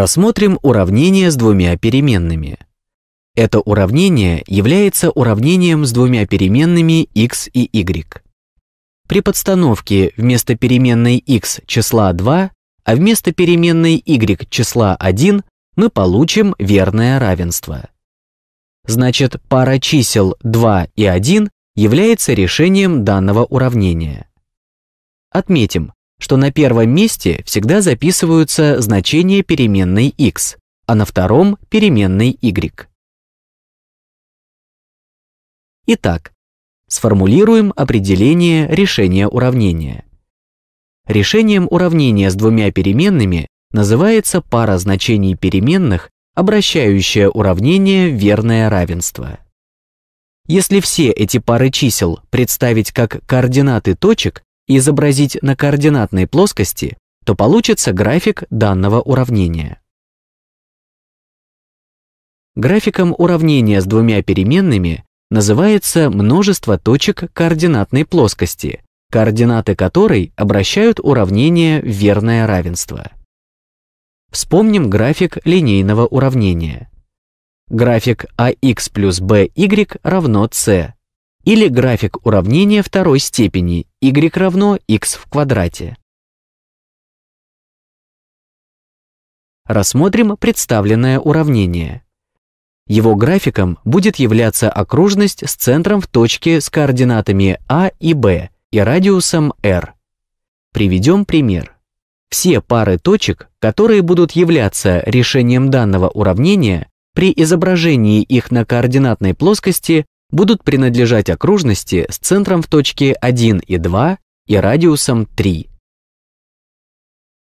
Рассмотрим уравнение с двумя переменными. Это уравнение является уравнением с двумя переменными x и y. При подстановке вместо переменной x числа 2, а вместо переменной y числа 1 мы получим верное равенство. Значит, пара чисел 2 и 1 является решением данного уравнения. Отметим, что на первом месте всегда записываются значения переменной x, а на втором – переменной y. Итак, сформулируем определение решения уравнения. Решением уравнения с двумя переменными называется пара значений переменных, обращающая уравнение в верное равенство. Если все эти пары чисел представить как координаты точек, изобразить на координатной плоскости, то получится график данного уравнения. Графиком уравнения с двумя переменными называется множество точек координатной плоскости, координаты которой обращают уравнение в верное равенство. Вспомним график линейного уравнения. График ax плюс by равно c, или график уравнения второй степени y равно x в квадрате. Рассмотрим представленное уравнение. Его графиком будет являться окружность с центром в точке с координатами а и b и радиусом r. Приведем пример. Все пары точек, которые будут являться решением данного уравнения, при изображении их на координатной плоскости будут принадлежать окружности с центром в точке 1 и 2 и радиусом 3.